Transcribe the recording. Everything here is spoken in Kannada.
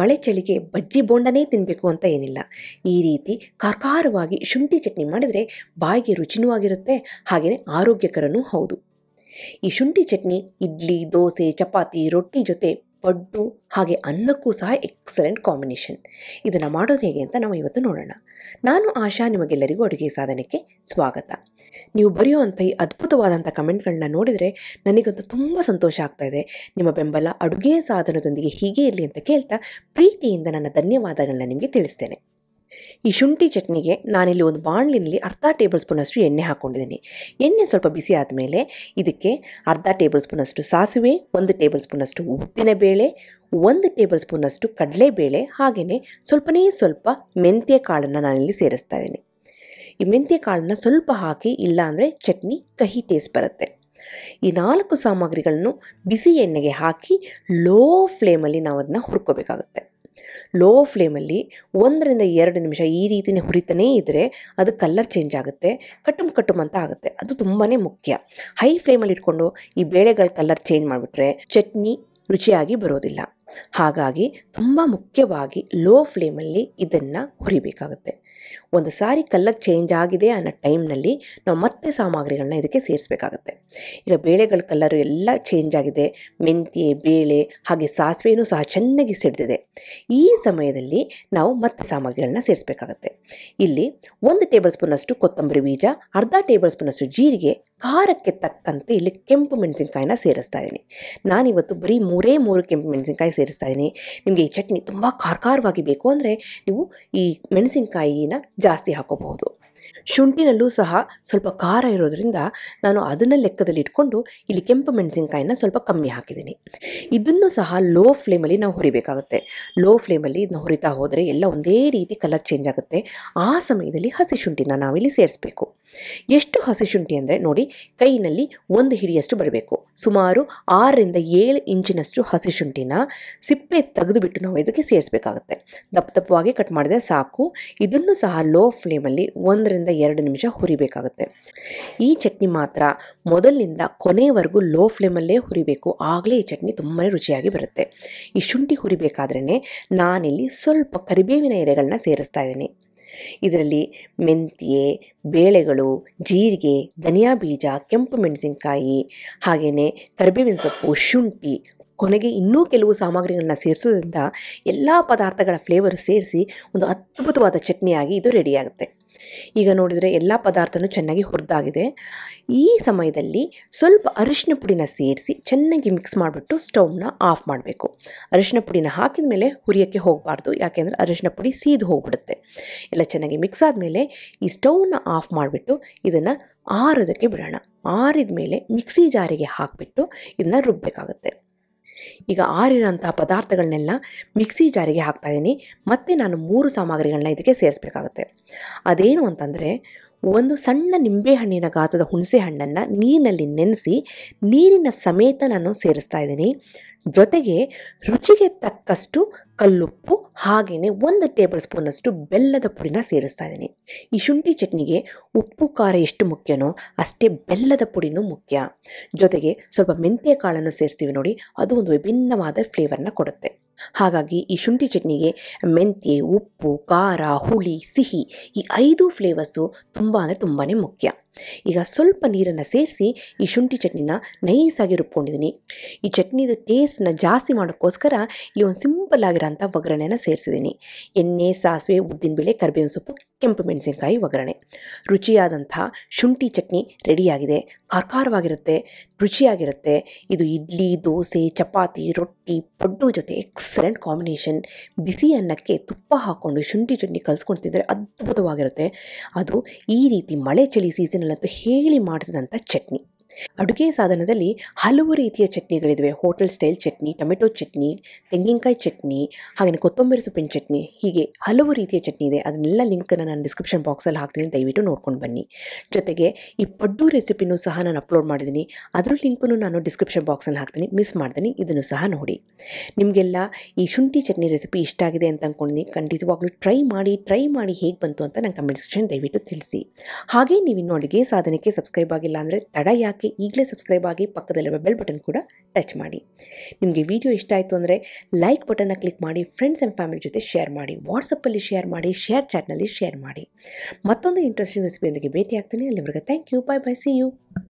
ಮಳೆ ಚಳಿಗೆ ಬಜ್ಜಿ ಬೋಂಡನೇ ತಿನ್ನಬೇಕು ಅಂತ ಏನಿಲ್ಲ ಈ ರೀತಿ ಕಾರ್ಕಾರವಾಗಿ ಶುಂಠಿ ಚಟ್ನಿ ಮಾಡಿದರೆ ಬಾಯಿಗೆ ರುಚಿನೂ ಆಗಿರುತ್ತೆ ಹಾಗೆಯೇ ಆರೋಗ್ಯಕರನೂ ಹೌದು ಈ ಶುಂಠಿ ಚಟ್ನಿ ಇಡ್ಲಿ ದೋಸೆ ಚಪಾತಿ ರೊಟ್ಟಿ ಜೊತೆ ಪಡ್ಡು ಹಾಗೆ ಅನ್ನಕ್ಕೂ ಸಹ ಎಕ್ಸಲೆಂಟ್ ಕಾಂಬಿನೇಷನ್ ಇದನ್ನು ಮಾಡೋದು ಹೇಗೆ ಅಂತ ನಾವು ಇವತ್ತು ನೋಡೋಣ ನಾನು ಆಶಾ ನಿಮಗೆಲ್ಲರಿಗೂ ಅಡುಗೆ ಸಾಧನಕ್ಕೆ ಸ್ವಾಗತ ನೀವು ಬರೆಯುವಂಥ ಈ ಅದ್ಭುತವಾದಂಥ ಕಮೆಂಟ್ಗಳನ್ನ ನೋಡಿದರೆ ನನಗಂತೂ ತುಂಬ ಸಂತೋಷ ಆಗ್ತಾ ಇದೆ ನಿಮ್ಮ ಬೆಂಬಲ ಅಡುಗೆ ಸಾಧನದೊಂದಿಗೆ ಹೀಗೆ ಇರಲಿ ಅಂತ ಕೇಳ್ತಾ ಪ್ರೀತಿಯಿಂದ ನನ್ನ ಧನ್ಯವಾದಗಳನ್ನ ನಿಮಗೆ ತಿಳಿಸ್ತೇನೆ ಈ ಶುಂಠಿ ಚಟ್ನಿಗೆ ನಾನಿಲ್ಲಿ ಒಂದು ಬಾಣಲಿನಲ್ಲಿ ಅರ್ಧ ಟೇಬಲ್ ಸ್ಪೂನಷ್ಟು ಎಣ್ಣೆ ಹಾಕ್ಕೊಂಡಿದ್ದೀನಿ ಎಣ್ಣೆ ಸ್ವಲ್ಪ ಬಿಸಿ ಆದಮೇಲೆ ಇದಕ್ಕೆ ಅರ್ಧ ಟೇಬಲ್ ಸ್ಪೂನಷ್ಟು ಸಾಸಿವೆ ಒಂದು ಟೇಬಲ್ ಸ್ಪೂನಷ್ಟು ಬೇಳೆ ಒಂದು ಟೇಬಲ್ ಸ್ಪೂನಷ್ಟು ಕಡಲೆಬೇಳೆ ಹಾಗೆಯೇ ಸ್ವಲ್ಪನೇ ಸ್ವಲ್ಪ ಮೆಂತ್ಯ ಕಾಳನ್ನು ನಾನಿಲ್ಲಿ ಸೇರಿಸ್ತಾ ಇದ್ದೀನಿ ಈ ಮೆಂತ್ಯ ಕಾಳನ್ನು ಸ್ವಲ್ಪ ಹಾಕಿ ಇಲ್ಲಾಂದರೆ ಚಟ್ನಿ ಕಹಿ ಟೇಸ್ಟ್ ಬರುತ್ತೆ ಈ ನಾಲ್ಕು ಸಾಮಗ್ರಿಗಳನ್ನು ಬಿಸಿ ಎಣ್ಣೆಗೆ ಹಾಕಿ ಲೋ ಫ್ಲೇಮಲ್ಲಿ ನಾವು ಅದನ್ನು ಹುರ್ಕೋಬೇಕಾಗುತ್ತೆ ಲೋ ಫ್ಲೇಮಲ್ಲಿ ಒಂದರಿಂದ ಎರಡು ನಿಮಿಷ ಈ ರೀತಿನೇ ಹುರಿತನೇ ಇದ್ದರೆ ಅದು ಕಲ್ಲರ್ ಚೇಂಜ್ ಆಗುತ್ತೆ ಕಟುಮ್ ಕಟುಮ್ ಅಂತ ಆಗುತ್ತೆ ಅದು ತುಂಬಾ ಮುಖ್ಯ ಹೈ ಫ್ಲೇಮಲ್ಲಿ ಇಟ್ಕೊಂಡು ಈ ಬೇಳೆಗಳ ಕಲರ್ ಚೇಂಜ್ ಮಾಡಿಬಿಟ್ರೆ ಚಟ್ನಿ ರುಚಿಯಾಗಿ ಬರೋದಿಲ್ಲ ಹಾಗಾಗಿ ತುಂಬ ಮುಖ್ಯವಾಗಿ ಲೋ ಫ್ಲೇಮಲ್ಲಿ ಇದನ್ನು ಹುರಿಬೇಕಾಗುತ್ತೆ ಒಂದು ಸಾರಿ ಕಲ್ಲರ್ ಚೇಂಜ್ ಆಗಿದೆ ಅನ್ನೋ ಟೈಮ್ನಲ್ಲಿ ನಾವು ಮತ್ತೆ ಸಾಮಗ್ರಿಗಳನ್ನ ಇದಕ್ಕೆ ಸೇರಿಸಬೇಕಾಗುತ್ತೆ ಈಗ ಬೇಳೆಗಳ ಕಲ್ಲರು ಎಲ್ಲ ಚೇಂಜ್ ಆಗಿದೆ ಮೆಂತ್ಯೆ ಬೇಳೆ ಹಾಗೆ ಸಾಸಿವೆನೂ ಸಹ ಚೆನ್ನಾಗಿ ಸಿಡ್ದಿದೆ ಈ ಸಮಯದಲ್ಲಿ ನಾವು ಮತ್ತೆ ಸಾಮಗ್ರಿಗಳನ್ನ ಸೇರಿಸಬೇಕಾಗುತ್ತೆ ಇಲ್ಲಿ ಒಂದು ಟೇಬಲ್ ಸ್ಪೂನಷ್ಟು ಕೊತ್ತಂಬರಿ ಬೀಜ ಅರ್ಧ ಟೇಬಲ್ ಸ್ಪೂನಷ್ಟು ಜೀರಿಗೆ ಖಾರಕ್ಕೆ ತಕ್ಕಂತೆ ಇಲ್ಲಿ ಕೆಂಪು ಮೆಣಸಿನ್ಕಾಯಿನ ಸೇರಿಸ್ತಾ ಇದ್ದೀನಿ ನಾನಿವತ್ತು ಬರೀ ಮೂರೇ ಮೂರು ಕೆಂಪು ಮೆಣಸಿನಕಾಯಿ ಸೇರಿಸ್ತಾ ಇದ್ದೀನಿ ನಿಮಗೆ ಈ ಚಟ್ನಿ ತುಂಬ ಖಾರಖಾರವಾಗಿ ಬೇಕು ಅಂದರೆ ನೀವು ಈ ಮೆಣಸಿನಕಾಯಿನ ಜಾಸ್ತಿ ಹಾಕೋಬಹುದು ಶುಂಠಿನಲ್ಲೂ ಸಹ ಸ್ವಲ್ಪ ಖಾರ ಇರೋದರಿಂದ ನಾನು ಅದನ್ನು ಲೆಕ್ಕದಲ್ಲಿ ಇಟ್ಕೊಂಡು ಇಲ್ಲಿ ಕೆಂಪು ಮೆಣಸಿನ್ಕಾಯಿನ ಸ್ವಲ್ಪ ಕಮ್ಮಿ ಹಾಕಿದ್ದೀನಿ ಇದನ್ನು ಸಹ ಲೋ ಫ್ಲೇಮಲ್ಲಿ ನಾವು ಹುರಿಬೇಕಾಗುತ್ತೆ ಲೋ ಫ್ಲೇಮಲ್ಲಿ ಇದನ್ನ ಹುರಿತಾ ಹೋದರೆ ಎಲ್ಲ ಒಂದೇ ರೀತಿ ಕಲರ್ ಚೇಂಜ್ ಆಗುತ್ತೆ ಆ ಸಮಯದಲ್ಲಿ ಹಸಿ ಶುಂಠಿನ ನಾವಿಲ್ಲಿ ಸೇರಿಸ್ಬೇಕು ಎಷ್ಟು ಶುಂಠಿ ಅಂದರೆ ನೋಡಿ ಕೈನಲ್ಲಿ ಒಂದು ಹಿಡಿಯಷ್ಟು ಬರಬೇಕು ಸುಮಾರು ಆರರಿಂದ ಏಳು ಇಂಚಿನಷ್ಟು ಶುಂಠಿನ ಸಿಪ್ಪೆ ತೆಗೆದುಬಿಟ್ಟು ನಾವು ಇದಕ್ಕೆ ಸೇರಿಸಬೇಕಾಗುತ್ತೆ ದಪ್ಪ ದಪ್ಪವಾಗಿ ಕಟ್ ಮಾಡಿದ್ರೆ ಸಾಕು ಇದನ್ನು ಸಹ ಲೋ ಫ್ಲೇಮಲ್ಲಿ ಒಂದರಿಂದ ಎರಡು ನಿಮಿಷ ಹುರಿಬೇಕಾಗುತ್ತೆ ಈ ಚಟ್ನಿ ಮಾತ್ರ ಮೊದಲಿನಿಂದ ಕೊನೆವರೆಗೂ ಲೋ ಫ್ಲೇಮಲ್ಲೇ ಹುರಿಬೇಕು ಆಗಲೇ ಈ ಚಟ್ನಿ ತುಂಬಾ ರುಚಿಯಾಗಿ ಬರುತ್ತೆ ಈ ಶುಂಠಿ ಹುರಿಬೇಕಾದ್ರೇ ನಾನಿಲ್ಲಿ ಸ್ವಲ್ಪ ಕರಿಬೇವಿನ ಎಲೆಗಳನ್ನ ಸೇರಿಸ್ತಾ ಇದ್ದೀನಿ ಇದರಲ್ಲಿ ಮೆಂತ್ಯೆ ಬೇಳೆಗಳು ಜೀರಿಗೆ ಧನಿಯಾ ಬೀಜ ಕೆಂಪು ಮೆಣಸಿನಕಾಯಿ ಹಾಗೆಯೇ ಕರಿಬೇವಿನ ಸೊಪ್ಪು ಶುಂಠಿ ಕೊನೆಗೆ ಇನ್ನೂ ಕೆಲವು ಸಾಮಗ್ರಿಗಳನ್ನ ಸೇರಿಸೋದ್ರಿಂದ ಎಲ್ಲ ಪದಾರ್ಥಗಳ ಫ್ಲೇವರ್ ಸೇರಿಸಿ ಒಂದು ಅದ್ಭುತವಾದ ಚಟ್ನಿಯಾಗಿ ಇದು ರೆಡಿಯಾಗುತ್ತೆ ಈಗ ನೋಡಿದರೆ ಎಲ್ಲ ಪದಾರ್ಥನೂ ಚೆನ್ನಾಗಿ ಹುರಿದಾಗಿದೆ ಈ ಸಮಯದಲ್ಲಿ ಸ್ವಲ್ಪ ಅರಿಶಿನ ಪುಡಿನ ಸೇರಿಸಿ ಚೆನ್ನಾಗಿ ಮಿಕ್ಸ್ ಮಾಡಿಬಿಟ್ಟು ಸ್ಟೌವ್ನ ಆಫ್ ಮಾಡಬೇಕು ಅರಿಶಿನ ಪುಡಿನ ಹಾಕಿದ ಮೇಲೆ ಹುರಿಯೋಕ್ಕೆ ಹೋಗಬಾರ್ದು ಯಾಕೆಂದರೆ ಅರಿಶಿನ ಪುಡಿ ಸೀದು ಹೋಗ್ಬಿಡುತ್ತೆ ಎಲ್ಲ ಚೆನ್ನಾಗಿ ಮಿಕ್ಸ್ ಆದಮೇಲೆ ಈ ಸ್ಟೌವ್ನ ಆಫ್ ಮಾಡಿಬಿಟ್ಟು ಇದನ್ನು ಆರೋದಕ್ಕೆ ಬಿಡೋಣ ಆರಿದ ಮೇಲೆ ಮಿಕ್ಸಿ ಜಾರಿಗೆ ಹಾಕಿಬಿಟ್ಟು ಇದನ್ನ ರುಬ್ಬಬೇಕಾಗುತ್ತೆ ಈಗ ಆರಿರೋಂಥ ಪದಾರ್ಥಗಳನ್ನೆಲ್ಲ ಮಿಕ್ಸಿ ಜಾರಿಗೆ ಇದ್ದೀನಿ ಮತ್ತು ನಾನು ಮೂರು ಸಾಮಗ್ರಿಗಳನ್ನ ಇದಕ್ಕೆ ಸೇರಿಸ್ಬೇಕಾಗುತ್ತೆ ಅದೇನು ಅಂತಂದರೆ ಒಂದು ಸಣ್ಣ ನಿಂಬೆಹಣ್ಣಿನ ಗಾತ್ರದ ಹುಣಸೆ ಹಣ್ಣನ್ನು ನೀರಿನಲ್ಲಿ ನೆನೆಸಿ ನೀರಿನ ಸಮೇತ ನಾನು ಸೇರಿಸ್ತಾ ಇದ್ದೀನಿ ಜೊತೆಗೆ ರುಚಿಗೆ ತಕ್ಕಷ್ಟು ಕಲ್ಲುಪ್ಪು ಹಾಗೆಯೇ ಒಂದು ಟೇಬಲ್ ಸ್ಪೂನಷ್ಟು ಬೆಲ್ಲದ ಪುಡಿನ ಸೇರಿಸ್ತಾ ಇದ್ದೀನಿ ಈ ಶುಂಠಿ ಚಟ್ನಿಗೆ ಉಪ್ಪು ಖಾರ ಎಷ್ಟು ಮುಖ್ಯನೋ ಅಷ್ಟೇ ಬೆಲ್ಲದ ಪುಡಿನೂ ಮುಖ್ಯ ಜೊತೆಗೆ ಸ್ವಲ್ಪ ಮೆಂತ್ಯ ಕಾಳನ್ನು ಸೇರಿಸ್ತೀವಿ ನೋಡಿ ಅದು ಒಂದು ವಿಭಿನ್ನವಾದ ಫ್ಲೇವರ್ನ ಕೊಡುತ್ತೆ ಹಾಗಾಗಿ ಈ ಶುಂಠಿ ಚಟ್ನಿಗೆ ಮೆಂತ್ಯೆ ಉಪ್ಪು ಖಾರ ಹುಳಿ ಸಿಹಿ ಈ ಐದು ಫ್ಲೇವರ್ಸು ತುಂಬ ಅಂದರೆ ತುಂಬಾ ಮುಖ್ಯ ಈಗ ಸ್ವಲ್ಪ ನೀರನ್ನು ಸೇರಿಸಿ ಈ ಶುಂಠಿ ಚಟ್ನಿನ ನೈಸಾಗಿ ರುಬ್ಕೊಂಡಿದ್ದೀನಿ ಈ ಚಟ್ನಿದು ಟೇಸ್ಟನ್ನ ಜಾಸ್ತಿ ಮಾಡೋಕ್ಕೋಸ್ಕರ ಈ ಒಂದು ಸಿಂಪಲ್ ಆಗಿರೋಂಥ ಒಗ್ಗರಣೆಯನ್ನು ಸೇರಿಸಿದ್ದೀನಿ ಎಣ್ಣೆ ಸಾಸಿವೆ ಉದ್ದಿನಬೇಳೆ ಕರ್ಬೇವಿನ ಸೊಪ್ಪು ಕೆಂಪು ಮೆಣಸಿನಕಾಯಿ ಒಗ್ಗರಣೆ ರುಚಿಯಾದಂಥ ಶುಂಠಿ ಚಟ್ನಿ ರೆಡಿಯಾಗಿದೆ ಖಾರಖಾರವಾಗಿರುತ್ತೆ ರುಚಿಯಾಗಿರುತ್ತೆ ಇದು ಇಡ್ಲಿ ದೋಸೆ ಚಪಾತಿ ರೊಟ್ಟಿ ಪಡ್ಡು ಜೊತೆ ಎಕ್ಸಲೆಂಟ್ ಕಾಂಬಿನೇಷನ್ ಬಿಸಿ ಅನ್ನಕ್ಕೆ ತುಪ್ಪ ಹಾಕ್ಕೊಂಡು ಶುಂಠಿ ಚಟ್ನಿ ಕಲಿಸ್ಕೊಂಡು ತಿಂದರೆ ಅದ್ಭುತವಾಗಿರುತ್ತೆ ಅದು ಈ ರೀತಿ ಮಳೆ ಚಳಿ ಸೀಸನಲ್ಲಂತೂ ಹೇಳಿ ಮಾಡಿಸಿದಂಥ ಚಟ್ನಿ ಅಡುಗೆ ಸಾಧನದಲ್ಲಿ ಹಲವು ರೀತಿಯ ಚಟ್ನಿಗಳಿವೆ hotel style chutney tomato chutney ತೆಂಗಿನಕಾಯಿ ಚಟ್ನಿ ಹಾಗೆಯೇ ಕೊತ್ತಂಬರಿ ಸೊಪ್ಪಿನ ಚಟ್ನಿ ಹೀಗೆ ಹಲವು ರೀತಿಯ ಚಟ್ನಿ ಇದೆ ಅದನ್ನೆಲ್ಲ ಲಿಂಕನ್ನು ನಾನು ಡಿಸ್ಕ್ರಿಪ್ಷನ್ ಬಾಕ್ಸಲ್ಲಿ ಹಾಕ್ತೀನಿ ದಯವಿಟ್ಟು ನೋಡ್ಕೊಂಡು ಬನ್ನಿ ಜೊತೆಗೆ ಈ ಪಡ್ಡು ರೆಸಿಪಿನೂ ಸಹ ನಾನು ಅಪ್ಲೋಡ್ ಮಾಡಿದ್ದೀನಿ ಅದರ ಲಿಂಕನ್ನು ನಾನು ಡಿಸ್ಕ್ರಿಪ್ಷನ್ ಬಾಕ್ಸಲ್ಲಿ ಹಾಕ್ತೀನಿ ಮಿಸ್ ಮಾಡ್ತೀನಿ ಇದನ್ನು ಸಹ ನೋಡಿ ನಿಮಗೆಲ್ಲ ಈ ಶುಂಠಿ ಚಟ್ನಿ ರೆಸಿಪಿ ಇಷ್ಟ ಆಗಿದೆ ಅಂತ ಅಂದ್ಕೊಂಡಿದ್ದೀನಿ ಖಂಡಿತವಾಗ್ಲೂ ಟ್ರೈ ಮಾಡಿ ಟ್ರೈ ಮಾಡಿ ಹೇಗೆ ಬಂತು ಅಂತ ನಾನು ಕಮೆಂಟ್ ಸೆಕ್ಷನ್ ದಯವಿಟ್ಟು ತಿಳಿಸಿ ಹಾಗೆ ನೀವು ಇನ್ನು ಅಡುಗೆ ಸಾಧನಕ್ಕೆ ಸಬ್ಸ್ಕ್ರೈಬ್ ಆಗಿಲ್ಲ ಅಂದರೆ ತಡ ಯಾಕೆ ಈಗಲೇ ಸಬ್ಸ್ಕ್ರೈಬ್ ಆಗಿ ಪಕ್ಕದಲ್ಲಿರುವ ಬೆಲ್ ಬಟನ್ ಕೂಡ ಟಚ್ ಮಾಡಿ ನಿಮಗೆ ವಿಡಿಯೋ ಇಷ್ಟ ಆಯಿತು ಅಂದರೆ ಲೈಕ್ ಬಟನ್ನ ಕ್ಲಿಕ್ ಮಾಡಿ ಫ್ರೆಂಡ್ಸ್ ಆ್ಯಂಡ್ ಫ್ಯಾಮಿಲಿ ಜೊತೆ ಶೇರ್ ಮಾಡಿ ವಾಟ್ಸಪ್ಪಲ್ಲಿ ಶೇರ್ ಮಾಡಿ ಶೇರ್ ಚಾಟ್ನಲ್ಲಿ ಶೇರ್ ಮಾಡಿ ಮತ್ತೊಂದು ಇಂಟ್ರೆಸ್ಟಿಂಗ್ ರೆಸಿಪಿಯೊಂದಿಗೆ ಭೇಟಿ ಆಗ್ತೀನಿ ಅಲ್ಲಿವರೆಗೆ thank you bye bye see you